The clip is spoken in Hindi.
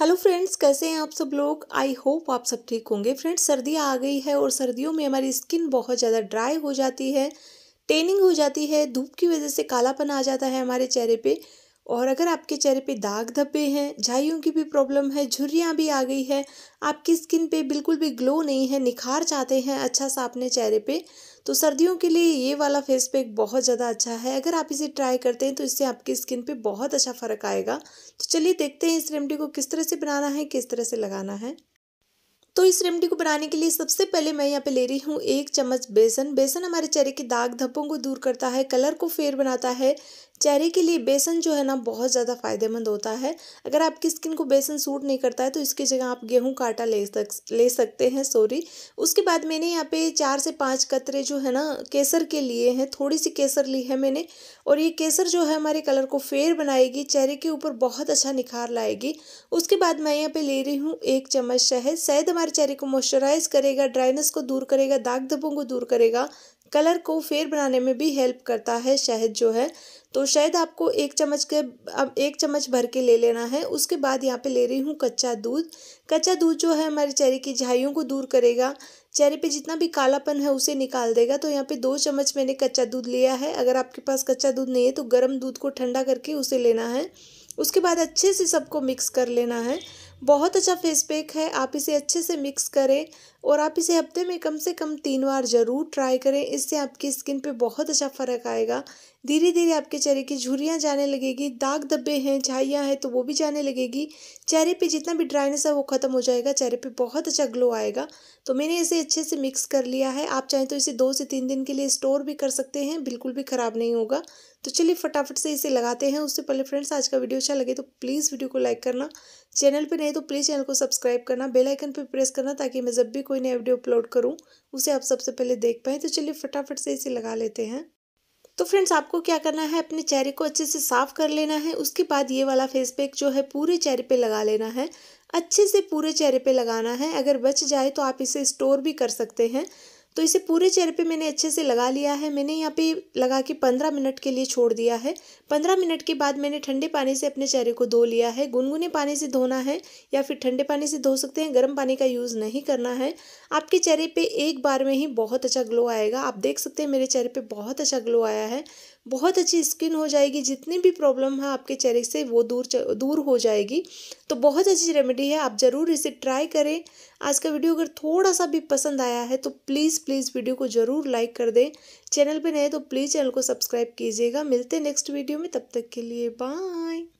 हेलो फ्रेंड्स कैसे हैं आप सब लोग आई होप आप सब ठीक होंगे फ्रेंड्स सर्दियाँ आ गई है और सर्दियों में हमारी स्किन बहुत ज़्यादा ड्राई हो जाती है टेनिंग हो जाती है धूप की वजह से कालापन आ जाता है हमारे चेहरे पे और अगर आपके चेहरे पे दाग धब्बे हैं झाइयों की भी प्रॉब्लम है झुर्रियाँ भी आ गई है आपकी स्किन पे बिल्कुल भी ग्लो नहीं है निखार चाहते हैं अच्छा सा अपने चेहरे पे तो सर्दियों के लिए ये वाला फेस पैक बहुत ज़्यादा अच्छा है अगर आप इसे ट्राई करते हैं तो इससे आपकी स्किन पे बहुत अच्छा फ़र्क आएगा तो चलिए देखते हैं इस रेमडी को किस तरह से बनाना है किस तरह से लगाना है तो इस रेमडी को बनाने के लिए सबसे पहले मैं यहाँ पे ले रही हूँ एक चम्मच बेसन बेसन हमारे चेहरे के दाग धब्बों को दूर करता है कलर को फेयर बनाता है चेहरे के लिए बेसन जो है ना बहुत ज़्यादा फायदेमंद होता है अगर आपकी स्किन को बेसन सूट नहीं करता है तो इसकी जगह आप गेहूं का आटा ले सक ले सकते हैं सॉरी उसके बाद मैंने यहाँ पे चार से पाँच कतरे जो है ना केसर के लिए हैं थोड़ी सी केसर ली है मैंने और ये केसर जो है हमारे कलर को फेयर बनाएगी चेहरे के ऊपर बहुत अच्छा निखार लाएगी उसके बाद मैं यहाँ पर ले रही हूँ एक चम्मच शहद शहद हमारे चेहरे को मॉइस्चराइज करेगा ड्राइनेस को दूर करेगा दाग धब्बों को दूर करेगा कलर को फेयर बनाने में भी हेल्प करता है शहद जो है तो शहद आपको एक चम्मच के अब एक चम्मच भर के ले लेना है उसके बाद यहाँ पे ले रही हूँ कच्चा दूध कच्चा दूध जो है हमारे चेहरे की झाइयों को दूर करेगा चेहरे पे जितना भी कालापन है उसे निकाल देगा तो यहाँ पे दो चम्मच मैंने कच्चा दूध लिया है अगर आपके पास कच्चा दूध नहीं है तो गर्म दूध को ठंडा करके उसे लेना है उसके बाद अच्छे से सबको मिक्स कर लेना है बहुत अच्छा फेस पैक है आप इसे अच्छे से मिक्स करें और आप इसे हफ्ते में कम से कम तीन बार ज़रूर ट्राई करें इससे आपकी स्किन पे बहुत अच्छा फ़र्क आएगा धीरे धीरे आपके चेहरे की झुरियाँ जाने लगेगी दाग धब्बे हैं झाइयाँ हैं तो वो भी जाने लगेगी चेहरे पे जितना भी ड्राइनेस है वो ख़त्म हो जाएगा चेहरे पे बहुत अच्छा ग्लो आएगा तो मैंने इसे अच्छे से मिक्स कर लिया है आप चाहें तो इसे दो से तीन दिन के लिए स्टोर भी कर सकते हैं बिल्कुल भी ख़राब नहीं होगा तो चलिए फटाफट से इसे लगाते हैं उससे पहले फ्रेंड्स आज का वीडियो अच्छा लगे तो प्लीज़ वीडियो को लाइक करना चैनल पर नहीं तो प्लीज़ चैनल को सब्सक्राइब करना बेल आइकन पर प्रेस करना ताकि मैं जब भी कोई नया वीडियो अपलोड करूँ उसे आप सबसे पहले देख पाएँ तो चलिए फटाफट से इसे लगा लेते हैं तो फ्रेंड्स आपको क्या करना है अपने चेहरे को अच्छे से साफ कर लेना है उसके बाद ये वाला फेस पैक जो है पूरे चेहरे पर लगा लेना है अच्छे से पूरे चेहरे पर लगाना है अगर बच जाए तो आप इसे स्टोर भी कर सकते हैं तो इसे पूरे चेहरे पे मैंने अच्छे से लगा लिया है मैंने यहाँ पे लगा के पंद्रह मिनट के लिए छोड़ दिया है पंद्रह मिनट के बाद मैंने ठंडे पानी से अपने चेहरे को धो लिया है गुनगुने पानी से धोना है या फिर ठंडे पानी से धो सकते हैं गर्म पानी का यूज़ नहीं करना है आपके चेहरे पर एक बार में ही बहुत अच्छा ग्लो आएगा आप देख सकते हैं मेरे चेहरे पर बहुत अच्छा ग्लो आया है बहुत अच्छी स्किन हो जाएगी जितनी भी प्रॉब्लम है आपके चेहरे से वो दूर दूर हो जाएगी तो बहुत अच्छी रेमेडी है आप ज़रूर इसे ट्राई करें आज का वीडियो अगर थोड़ा सा भी पसंद आया है तो प्लीज़ प्लीज़ वीडियो को ज़रूर लाइक कर दें चैनल पर नए तो प्लीज़ चैनल को सब्सक्राइब कीजिएगा मिलते हैं नेक्स्ट वीडियो में तब तक के लिए बाय